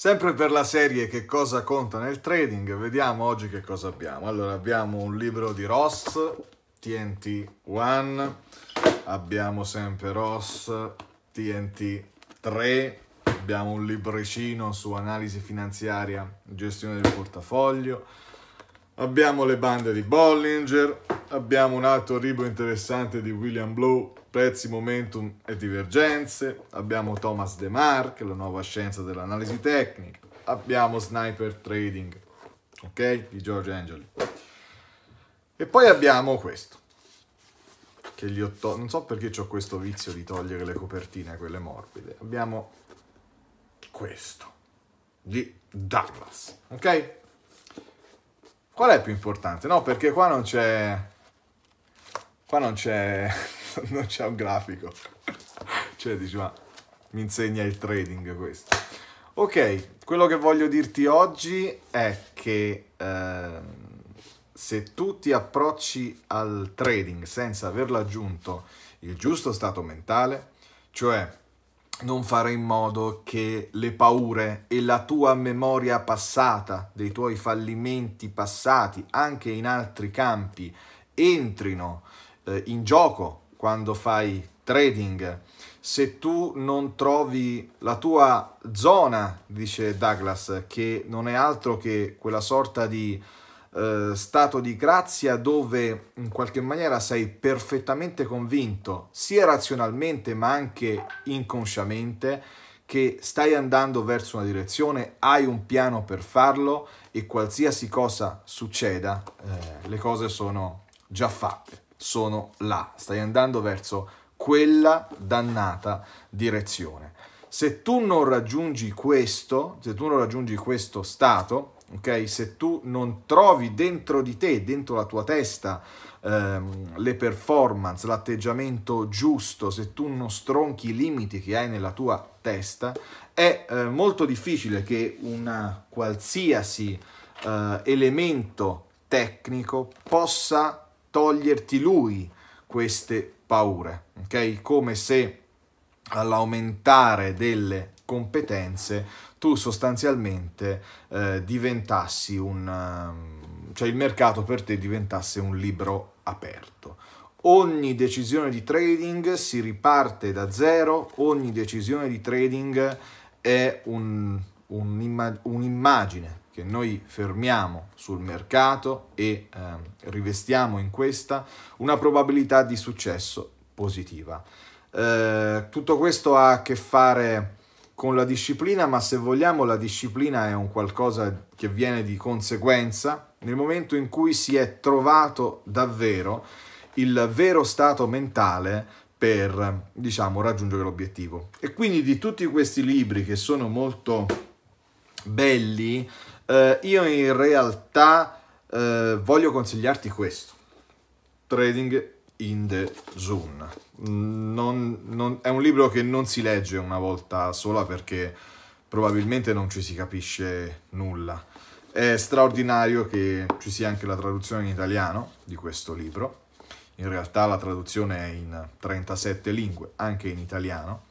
Sempre per la serie che cosa conta nel trading, vediamo oggi che cosa abbiamo. Allora abbiamo un libro di Ross, TNT One, abbiamo sempre Ross, TNT 3, abbiamo un libricino su analisi finanziaria, gestione del portafoglio, Abbiamo le bande di Bollinger, abbiamo un altro ribo interessante di William Blow, prezzi, momentum e divergenze, abbiamo Thomas De Mark, la nuova scienza dell'analisi tecnica, abbiamo Sniper Trading, ok? Di George Angeli. E poi abbiamo questo, che gli ho tolto, non so perché ho questo vizio di togliere le copertine, quelle morbide. Abbiamo questo, di Douglas, ok? Qual è più importante? No, perché qua non c'è... Qua non c'è... non c'è un grafico. cioè, dici, ma mi insegna il trading questo. Ok, quello che voglio dirti oggi è che eh, se tu ti approcci al trading senza averlo aggiunto il giusto stato mentale, cioè non fare in modo che le paure e la tua memoria passata, dei tuoi fallimenti passati, anche in altri campi, entrino eh, in gioco quando fai trading. Se tu non trovi la tua zona, dice Douglas, che non è altro che quella sorta di eh, stato di grazia dove in qualche maniera sei perfettamente convinto, sia razionalmente ma anche inconsciamente, che stai andando verso una direzione, hai un piano per farlo e qualsiasi cosa succeda, eh, le cose sono già fatte, sono là, stai andando verso quella dannata direzione. Se tu non raggiungi questo, se tu non raggiungi questo stato, ok? Se tu non trovi dentro di te, dentro la tua testa, ehm, le performance, l'atteggiamento giusto, se tu non stronchi i limiti che hai nella tua testa, è eh, molto difficile che un qualsiasi eh, elemento tecnico possa toglierti lui queste paure, ok? Come se all'aumentare delle competenze tu sostanzialmente eh, diventassi un ehm, cioè il mercato per te diventasse un libro aperto ogni decisione di trading si riparte da zero ogni decisione di trading è un, un, un'immagine che noi fermiamo sul mercato e eh, rivestiamo in questa una probabilità di successo positiva eh, tutto questo ha a che fare con la disciplina, ma se vogliamo la disciplina è un qualcosa che viene di conseguenza nel momento in cui si è trovato davvero il vero stato mentale per diciamo raggiungere l'obiettivo. E quindi di tutti questi libri che sono molto belli, eh, io in realtà eh, voglio consigliarti questo. Trading in the Zone. Non, non, è un libro che non si legge una volta sola perché probabilmente non ci si capisce nulla. È straordinario che ci sia anche la traduzione in italiano di questo libro. In realtà la traduzione è in 37 lingue, anche in italiano.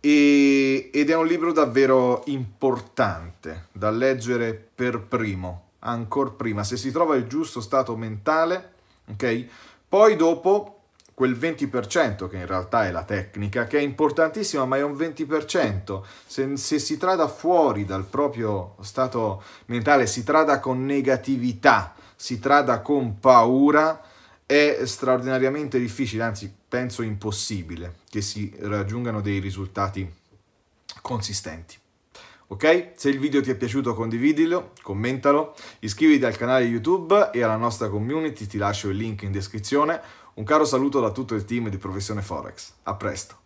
E, ed è un libro davvero importante da leggere per primo, ancora prima. Se si trova il giusto stato mentale, ok? Poi dopo quel 20% che in realtà è la tecnica, che è importantissima, ma è un 20%. Se, se, si trada fuori dal proprio stato mentale, si trada con negatività, si trada con paura, è straordinariamente difficile, anzi penso impossibile, che si raggiungano dei risultati consistenti. Ok? Se il video ti è piaciuto condividilo, commentalo, iscriviti al canale YouTube e alla nostra community, ti lascio il link in descrizione. Un caro saluto da tutto il team di Professione Forex. A presto!